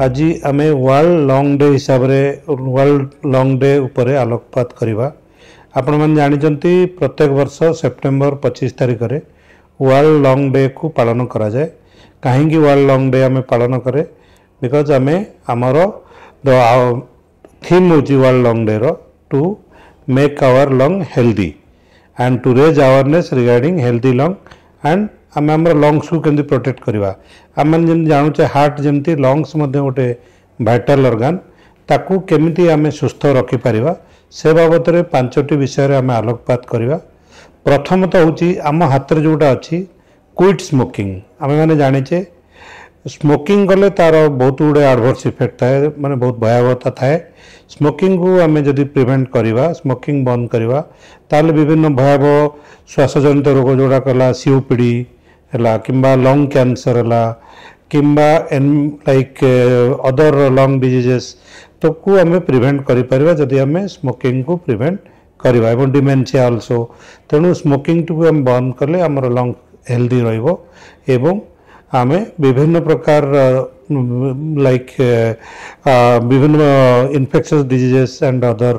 ଆଜି ଆମେ world lung day ହିସାବରେ ୱାର୍ଲଡ଼ ଲଙ୍ଗ୍ ଡେ ଉପରେ ଆଲୋକପାତ କରିବା ଆପଣମାନେ ଜାଣିଛନ୍ତି ପ୍ରତ୍ୟେକ ବର୍ଷ ସେପ୍ଟେମ୍ବର ପଚିଶ ତାରିଖରେ ୱାର୍ଲଡ଼ ଲଙ୍ଗ୍ ଡେକୁ ପାଳନ କରାଯାଏ କାହିଁକି ୱାର୍ଲଡ଼ ଲଙ୍ଗ୍ ଡେ ଆମେ ପାଳନ କରେ ବିକଜ୍ ଆମେ ଆମର ଥିମ୍ ହେଉଛି ୱାର୍ଲଡ଼ ଲଙ୍ଗ୍ ଡେର to make our lung healthy and to raise awareness regarding healthy lung and आम आम लंगस को कमी प्रोटेक्ट करवा आम मैंने जानूचे हार्ट जमी लंगस गोटे भाइटाल अर्गान केमी आम सुस्थ रखिपर से बाबद पांचटी विषय आम आलोकपात करवा प्रथम तो हूँ आम हाथ में जोटा अच्छी क्विट स्मोकिंग आम मैंने जाचे स्मोकिंग कले तार बहुत गुड़े आडभर्स इफेक्ट थाए मानते बहुत भयावहता थाए स्मोकिंग को आम जब प्रिभेन्ट करवा स्मोकिंग बंद करवा विभिन्न भयावह श्वास जनित रोग जोड़ा कला सीओपीडी ହେଲା କିମ୍ବା ଲଙ୍ଗ୍ କ୍ୟାନ୍ସର୍ ହେଲା କିମ୍ବା ଲାଇକ୍ ଅଦର ଲଙ୍ଗ୍ ଡିଜିଜେସ୍ ତାକୁ ଆମେ ପ୍ରିଭେଣ୍ଟ କରିପାରିବା ଯଦି ଆମେ ସ୍ମୋକିଂକୁ ପ୍ରିଭେଣ୍ଟ କରିବା ଏବଂ ଡିମେନ୍ସିଆ ଅଲସୋ ତେଣୁ ସ୍ମୋକିଂଟିକୁ ଆମେ ବନ୍ଦ କଲେ ଆମର ଲଙ୍ଗ୍ ହେଲ୍ଦି ରହିବ ଏବଂ ଆମେ ବିଭିନ୍ନ ପ୍ରକାର ଲାଇକ୍ ବିଭିନ୍ନ infectious diseases and other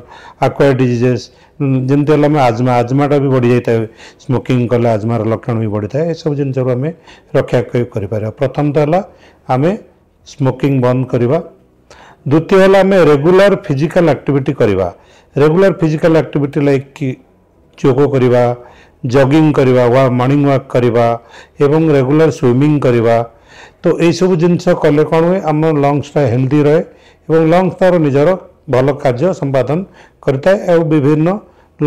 acquired diseases ଯେମିତି ହେଲା ଆମେ ଆଜମା ଆଜମାଟା ବି ବଢ଼ିଯାଇଥାଏ ସ୍ମୋକିଂ କଲେ ଆଜମାର ଲକ୍ଷଣ ବି ବଢ଼ିଥାଏ ଏସବୁ ଜିନିଷକୁ ଆମେ ରକ୍ଷା କରିପାରିବା ପ୍ରଥମ ତ ହେଲା ଆମେ ସ୍ମୋକିଂ ବନ୍ଦ କରିବା ଦ୍ୱିତୀୟ ହେଲା ଆମେ ରେଗୁଲାର ଫିଜିକାଲ ଆକ୍ଟିଭିଟି କରିବା ରେଗୁଲାର ଫିଜିକାଲ ଆକ୍ଟିଭିଟି ଲାଇକ୍ ଯୋଗ କରିବା ଜଗିଂ କରିବା ୱା ମର୍ଣ୍ଣିଂ ୱାକ୍ କରିବା ଏବଂ ରେଗୁଲାର ସୁଇମିଂ କରିବା ତ ଏଇସବୁ ଜିନିଷ କଲେ କ'ଣ ହୁଏ ଆମ ଲଙ୍ଗସଟା ହେଲ୍ଦି ରହେ ଏବଂ ଲଙ୍ଗସ୍ ତା'ର ନିଜର ଭଲ କାର୍ଯ୍ୟ ସମ୍ପାଦନ କରିଥାଏ ଆଉ ବିଭିନ୍ନ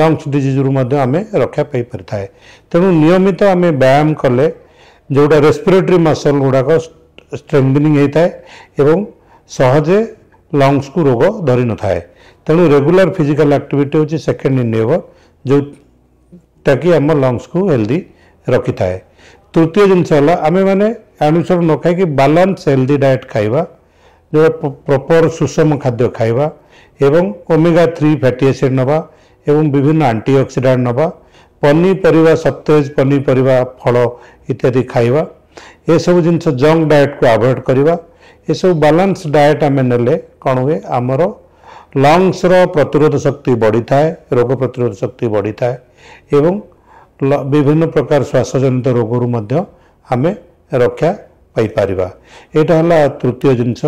लंगस डीज रु आम रक्षा पाई तेणु निमित आम व्यायाम कले जो रेस्पिरेटरी मसल गुड़ाक स्ट्रेथनिंग होता है लंगस को रोग धरी न था तेणु रेगुला फिजिकाल आक्टिविटी हूँ सेकेंड इन नेवर जोटा कि आम लंगस को हेल्दी रखी थाए तृतीय जिनस आम मैंने आनुसर न खाई बालान्स हेल्दी डाएट खाइबा जो प्रपर सुषम खाद्य खावा ओमेगा थ्री फैटी एसीड नवा ଏବଂ ବିଭିନ୍ନ ଆଣ୍ଟିଅକ୍ସିଡ଼ାଣ୍ଟ ନେବା ପନିପରିବା ସତେଜ ପନିପରିବା ଫଳ ଇତ୍ୟାଦି ଖାଇବା ଏସବୁ ଜିନିଷ ଜଙ୍କ ଡାଏଟ୍କୁ ଆଭଏଡ଼ କରିବା ଏସବୁ ବାଲାନ୍ସ ଡାଏଟ୍ ଆମେ ନେଲେ କ'ଣ ହୁଏ ଆମର ଲଙ୍ଗସର ପ୍ରତିରୋଧ ଶକ୍ତି ବଢ଼ିଥାଏ ରୋଗ ପ୍ରତିରୋଧ ଶକ୍ତି ବଢ଼ିଥାଏ ଏବଂ ବିଭିନ୍ନ ପ୍ରକାର ଶ୍ୱାସଜନିତ ରୋଗରୁ ମଧ୍ୟ ଆମେ ରକ୍ଷା ପାଇପାରିବା ଏଇଟା ହେଲା ତୃତୀୟ ଜିନିଷ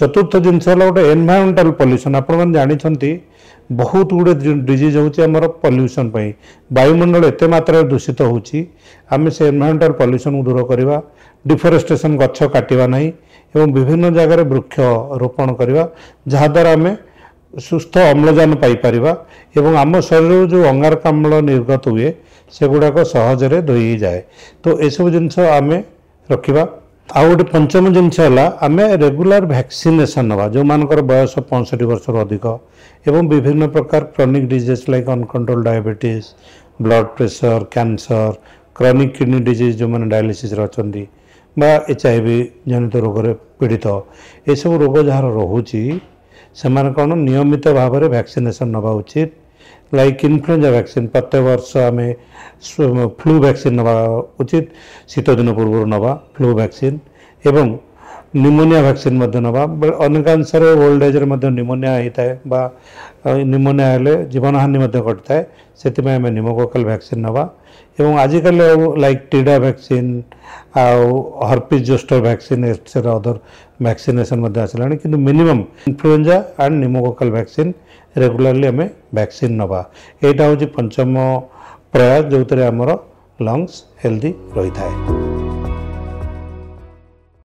ଚତୁର୍ଥ ଜିନିଷ ହେଲା ଗୋଟେ ଏନ୍ଭାରମେଣ୍ଟାଲ ପଲ୍ୟୁସନ୍ ଆପଣମାନେ ଜାଣିଛନ୍ତି ବହୁତ ଗୁଡ଼ିଏ ଡିଜିଜ୍ ହେଉଛି ଆମର ପଲ୍ୟୁସନ୍ ପାଇଁ ବାୟୁମଣ୍ଡଳ ଏତେ ମାତ୍ରାରେ ଦୂଷିତ ହେଉଛି ଆମେ ସେ ଏନ୍ଭାରମେଣ୍ଟାଲ ପଲ୍ୟୁସନ୍କୁ ଦୂର କରିବା ଡିଫରେଷ୍ଟେସନ୍ ଗଛ କାଟିବା ନାହିଁ ଏବଂ ବିଭିନ୍ନ ଜାଗାରେ ବୃକ୍ଷ ରୋପଣ କରିବା ଯାହାଦ୍ୱାରା ଆମେ ସୁସ୍ଥ ଅମ୍ଳଜାନ ପାଇପାରିବା ଏବଂ ଆମ ଶରୀରରୁ ଯେଉଁ ଅଙ୍ଗାରକାମ୍ଳ ନିର୍ଗତ ହୁଏ ସେଗୁଡ଼ାକ ସହଜରେ ଧୋଇଯାଏ ତ ଏସବୁ ଜିନିଷ ଆମେ ରଖିବା ଆଉ ଗୋଟେ ପଞ୍ଚମ ଜିନିଷ ହେଲା ଆମେ ରେଗୁଲାର ଭ୍ୟାକ୍ସିନେସନ୍ ନେବା ଯେଉଁମାନଙ୍କର ବୟସ ପଞ୍ଚଷଠି ବର୍ଷରୁ ଅଧିକ ଏବଂ ବିଭିନ୍ନ ପ୍ରକାର chronic disease like uncontrolled diabetes blood pressure cancer chronic kidney disease ଯେଉଁମାନେ ଡାଇଲିସିସ୍ରେ ଅଛନ୍ତି ବା ଏଚ୍ ଆଇ ଭି ଜନିତ ରୋଗରେ ପୀଡ଼ିତ ଏସବୁ ରୋଗ ଯାହାର ରହୁଛି ସେମାନେ କ'ଣ ନିୟମିତ ଭାବରେ ଭ୍ୟାକ୍ସିନେସନ୍ ନେବା ଉଚିତ ಲೈಕ್ ಇನ್ಫ್ಲೂಯೆಂಜಾ ವ್ಯಾಕ್ಸಿನ್ ಪ್ರತ್ಯೇಕ ವರ್ಷ ଆମେ ଫ୍ଲୁ ଭ୍ୟାକ୍ସିନ୍ ନେବା ଉଚିତ ଶୀତଦିନ ପୂର୍ବରୁ ନେବା ଫ୍ଲୁ ଭ୍ୟାକ୍ସିନ୍ ଏବଂ ନିମୋନିଆ ଭ୍ୟାକ୍ସିନ୍ ମଧ୍ୟ ନେବା ଅନେକାଂଶରେ ଓଲ୍ଡ ଏଜ୍ରେ ମଧ୍ୟ ନିମୋନିଆ ହୋଇଥାଏ ବା ନିମୋନିଆ ହେଲେ ଜୀବନହାନି ମଧ୍ୟ ଘଟିଥାଏ ସେଥିପାଇଁ ଆମେ ନିମୋକୋକାଲ୍ ଭ୍ୟାକ୍ସିନ୍ ନେବା ଏବଂ ଆଜିକାଲି ଆଉ ଲାଇକ୍ ଟିଡ଼ା ଭ୍ୟାକ୍ସିନ୍ ଆଉ herpes zoster vaccine etcetera other vaccination ମଧ୍ୟ ଆସିଲାଣି କିନ୍ତୁ minimum influenza and pneumococcal vaccine regularly ଆମେ ଭ୍ୟାକ୍ସିନ୍ ନେବା ଏଇଟା ହେଉଛି ପଞ୍ଚମ ପ୍ରୟାସ ଯେଉଁଥିରେ ଆମର ଲଙ୍ଗସ୍ ହେଲ୍ଦି ରହିଥାଏ